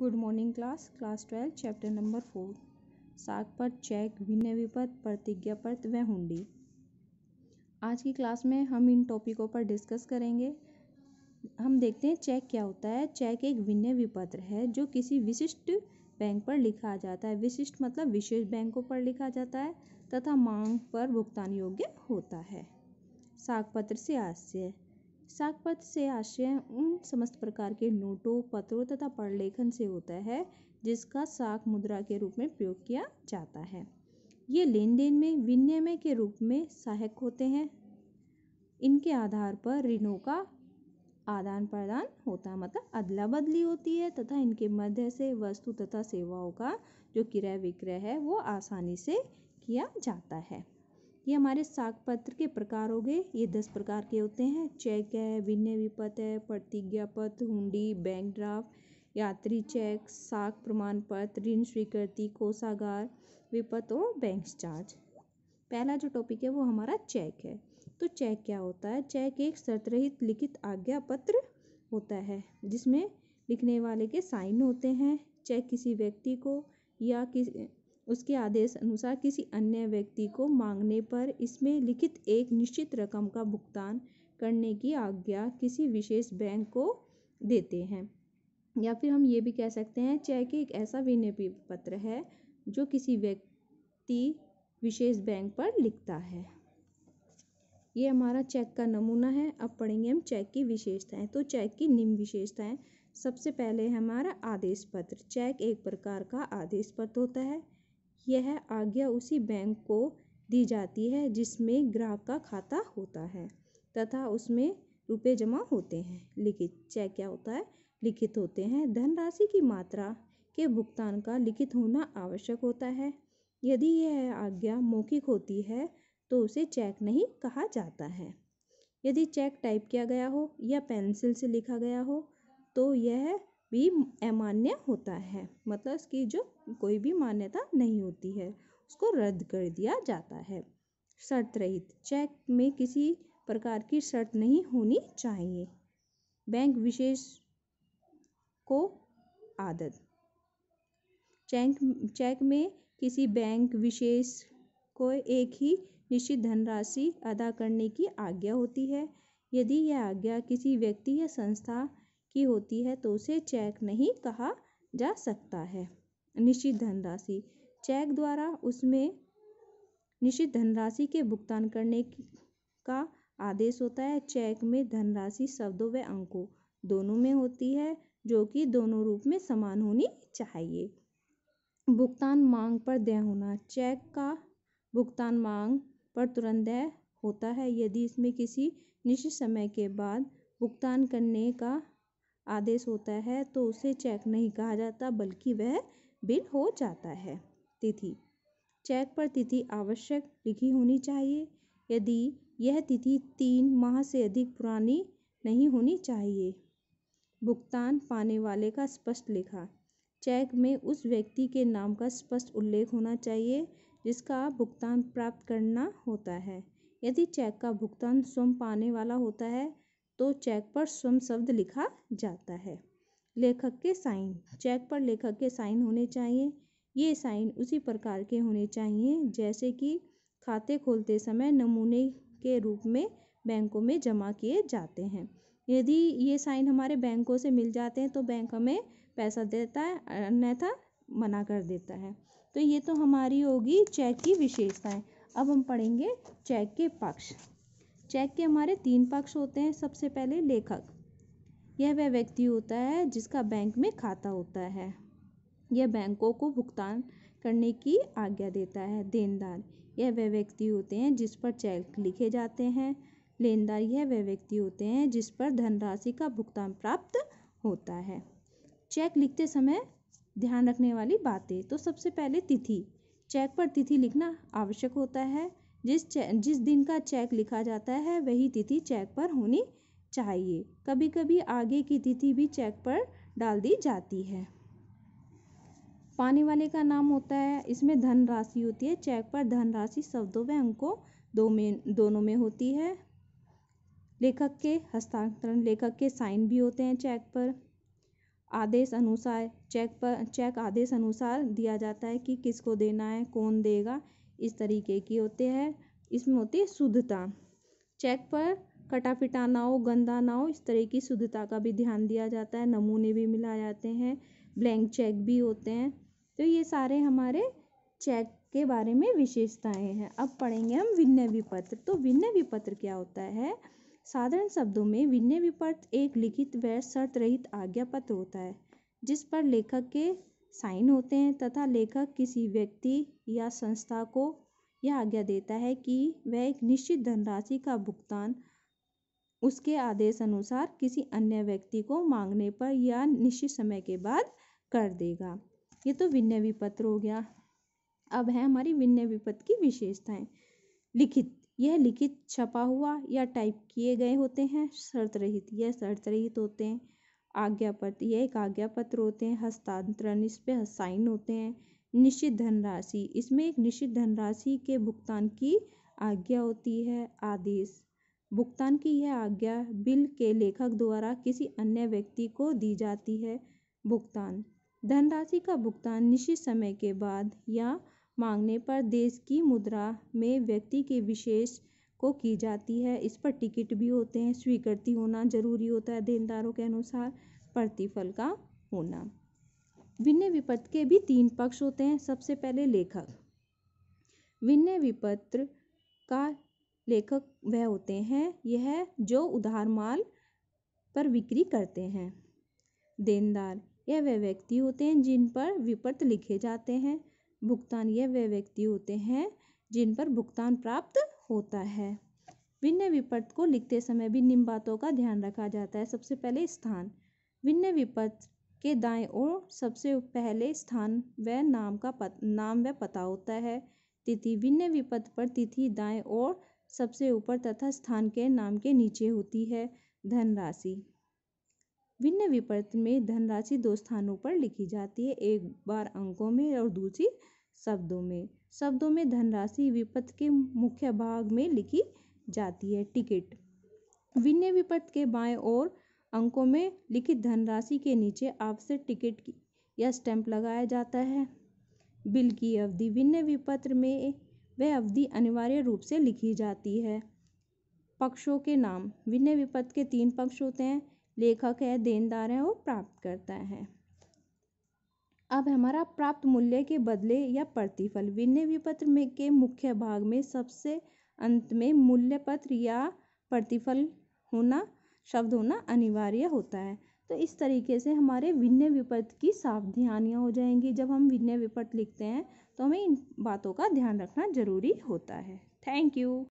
good morning class class twelve chapter number four सागपट check भिन्न विपद प्रतिज्ञापत्र व हुंडी आज की क्लास में हम इन टॉपिकों पर डिस्कस करेंगे हम देखते हैं चेक क्या होता है चेक एक भिन्न विपत्र है जो किसी विशिष्ट बैंक पर लिखा जाता है विशिष्ट मतलब विशेष बैंकों पर लिखा जाता है तथा मांग पर भुगतान योग्य होता है सागपत्र से आशय साख से आशय उन समस्त प्रकार के नोटों पत्रों तथा पढ़लेखन से होता है जिसका साख मुद्रा के रूप में प्रयोग किया जाता है ये लेन देन में विनिमय के रूप में सहायक होते हैं इनके आधार पर ऋणों का आदान प्रदान होता है मतलब अदला बदली होती है तथा इनके मध्य से वस्तु तथा सेवाओं का जो क्रय विक्रय है वो आसानी से किया जाता है ये हमारे साग पत्र के प्रकार हो गए ये दस प्रकार के होते हैं चेक है विनय विपत है प्रतिज्ञा पत्र हुंडी बैंक ड्राफ्ट यात्री चेक साख प्रमाण पत्र ऋण स्वीकृति कोषागार विपत और बैंक चार्ज पहला जो टॉपिक है वो हमारा चेक है तो चेक क्या होता है चेक एक रहित लिखित आज्ञा पत्र होता है जिसमें लिखने वाले के साइन होते हैं चेक किसी व्यक्ति को या किस उसके आदेश अनुसार किसी अन्य व्यक्ति को मांगने पर इसमें लिखित एक निश्चित रकम का भुगतान करने की आज्ञा किसी विशेष बैंक को देते हैं या फिर हम ये भी कह सकते हैं चेक एक ऐसा विनय पत्र है जो किसी व्यक्ति विशेष बैंक पर लिखता है ये हमारा चेक का नमूना है अब पढ़ेंगे हम चेक की विशेषताएं तो चेक की निम्न विशेषताएं सबसे पहले हमारा आदेश पत्र चेक एक प्रकार का आदेश पत्र होता है यह आज्ञा उसी बैंक को दी जाती है जिसमें ग्राहक का खाता होता है तथा उसमें रुपए जमा होते हैं लिखित चेक क्या होता है लिखित होते हैं धनराशि की मात्रा के भुगतान का लिखित होना आवश्यक होता है यदि यह आज्ञा मौखिक होती है तो उसे चेक नहीं कहा जाता है यदि चेक टाइप किया गया हो या पेंसिल से लिखा गया हो तो यह भी अमान्य होता है मतलब इसकी जो कोई भी मान्यता नहीं होती है उसको रद्द कर दिया जाता है शर्त रहित चेक में किसी प्रकार की शर्त नहीं होनी चाहिए बैंक विशेष को आदत चेक चेक में किसी बैंक विशेष को एक ही निश्चित धनराशि अदा करने की आज्ञा होती है यदि यह आज्ञा किसी व्यक्ति या संस्था की होती है तो उसे चेक नहीं कहा जा सकता है निश्चित धनराशि चेक द्वारा उसमें निश्चित धनराशि के भुगतान करने का आदेश होता है चेक में धनराशि शब्दों व अंकों दोनों में होती है जो कि दोनों रूप में समान होनी चाहिए भुगतान मांग पर दय होना चेक का भुगतान मांग पर तुरंत दय होता है यदि इसमें किसी निश्चित समय के बाद भुगतान करने का आदेश होता है तो उसे चेक नहीं कहा जाता बल्कि वह बिल हो जाता है तिथि चेक पर तिथि आवश्यक लिखी होनी चाहिए यदि यह तिथि तीन माह से अधिक पुरानी नहीं होनी चाहिए भुगतान पाने वाले का स्पष्ट लिखा चेक में उस व्यक्ति के नाम का स्पष्ट उल्लेख होना चाहिए जिसका भुगतान प्राप्त करना होता है यदि चेक का भुगतान स्वयं पाने वाला होता है तो चेक पर स्वम शब्द लिखा जाता है लेखक के साइन चेक पर लेखक के साइन होने चाहिए ये साइन उसी प्रकार के होने चाहिए जैसे कि खाते खोलते समय नमूने के रूप में बैंकों में जमा किए जाते हैं यदि ये साइन हमारे बैंकों से मिल जाते हैं तो बैंक हमें पैसा देता है अन्यथा मना कर देता है तो ये तो हमारी होगी चेक की विशेषताएं अब हम पढ़ेंगे चेक के पक्ष चेक के हमारे तीन पक्ष होते हैं सबसे पहले लेखक यह वह व्यक्ति होता है जिसका बैंक में खाता होता है यह बैंकों को भुगतान करने की आज्ञा देता है देनदार यह वह व्यक्ति होते हैं जिस पर चेक लिखे जाते हैं लेनदार यह वह व्यक्ति होते हैं जिस पर धनराशि का भुगतान प्राप्त होता है चेक लिखते समय ध्यान रखने वाली बातें तो सबसे पहले तिथि चेक पर तिथि लिखना आवश्यक होता है जिस जिस दिन का चेक लिखा जाता है वही तिथि चेक पर होनी चाहिए कभी कभी आगे की तिथि भी चेक पर डाल दी जाती है पाने वाले का नाम होता है इसमें धन राशि होती है चेक पर धन राशि शब्दों व अंकों दो में दोनों में होती है लेखक के हस्तांतरण लेखक के साइन भी होते हैं चेक पर आदेश अनुसार चेक पर चेक आदेश अनुसार दिया जाता है कि किसको देना है कौन देगा इस तरीके की होते हैं इसमें होती है शुद्धता चेक पर कटा फिटा ना हो गंदा ना हो इस तरह की शुद्धता का भी ध्यान दिया जाता है नमूने भी मिलाए जाते हैं ब्लैंक चेक भी होते हैं तो ये सारे हमारे चेक के बारे में विशेषताएं हैं अब पढ़ेंगे हम विनय विपत्र तो विनय विपत्र क्या होता है साधारण शब्दों में विनय विपत्र एक लिखित व शर्त रहित आज्ञा पत्र होता है जिस पर लेखक के साइन होते हैं तथा लेखक किसी व्यक्ति या संस्था को यह आज्ञा देता है कि वह एक निश्चित धनराशि का भुगतान उसके आदेश अनुसार किसी अन्य व्यक्ति को मांगने पर या निश्चित समय के बाद कर देगा ये तो विनय विपत्र हो गया अब है हमारी विनय विपत्र की विशेषताएं लिखित यह लिखित छपा हुआ या टाइप किए गए होते हैं शर्त रहित यह शर्त रहित होते हैं आज्ञा पत्र यह एक आज्ञा पत्र होते हैं हस्तांतरण इस पर साइन होते हैं निश्चित धनराशि इसमें एक निश्चित धनराशि के भुगतान की आज्ञा होती है आदेश भुगतान की यह आज्ञा बिल के लेखक द्वारा किसी अन्य व्यक्ति को दी जाती है भुगतान धनराशि का भुगतान निश्चित समय के बाद या मांगने पर देश की मुद्रा में व्यक्ति के विशेष को की जाती है इस पर टिकट भी होते हैं स्वीकृति होना जरूरी होता है देनदारों के अनुसार प्रतिफल का होना विनय विपत्र के भी तीन पक्ष होते हैं सबसे पहले लेखक विनय विपत्र का लेखक वह होते हैं यह जो उधार माल पर बिक्री करते हैं देनदार यह वह व्यक्ति होते हैं जिन पर विपत्र लिखे जाते हैं भुगतान यह वह व्यक्ति होते हैं जिन पर भुगतान प्राप्त होता है विनय विपत्त को लिखते समय भी निम्न बातों का ध्यान रखा जाता है सबसे पहले स्थान विनय विपत्त के दाएं ओर सबसे पहले स्थान व नाम का पत, नाम व पता होता है तिथि विनय विपत्त पर तिथि दाएं ओर सबसे ऊपर तथा स्थान के नाम के नीचे होती है धनराशि भिन्न विपरीत में धनराशि दो स्थानों पर लिखी जाती है एक बार अंकों में और दूसरी शब्दों में शब्दों में धनराशि विपत के मुख्य भाग में लिखी जाती है टिकट विनय विपत के बाएं ओर अंकों में लिखित धनराशि के नीचे आपसे टिकट की या स्टैंप लगाया जाता है बिल की अवधि विनय विपत्र में वह अवधि अनिवार्य रूप से लिखी जाती है पक्षों के नाम विनय विपत्त के तीन पक्ष होते हैं लेखक है देनदार है और प्राप्तकर्ता है अब हमारा प्राप्त मूल्य के बदले या प्रतिफल विनय विपत्र में के मुख्य भाग में सबसे अंत में मूल्य पत्र या प्रतिफल होना शब्द होना अनिवार्य होता है तो इस तरीके से हमारे विनय विपत्र की सावधानियाँ हो जाएंगी जब हम विनय विपत्र लिखते हैं तो हमें इन बातों का ध्यान रखना जरूरी होता है थैंक यू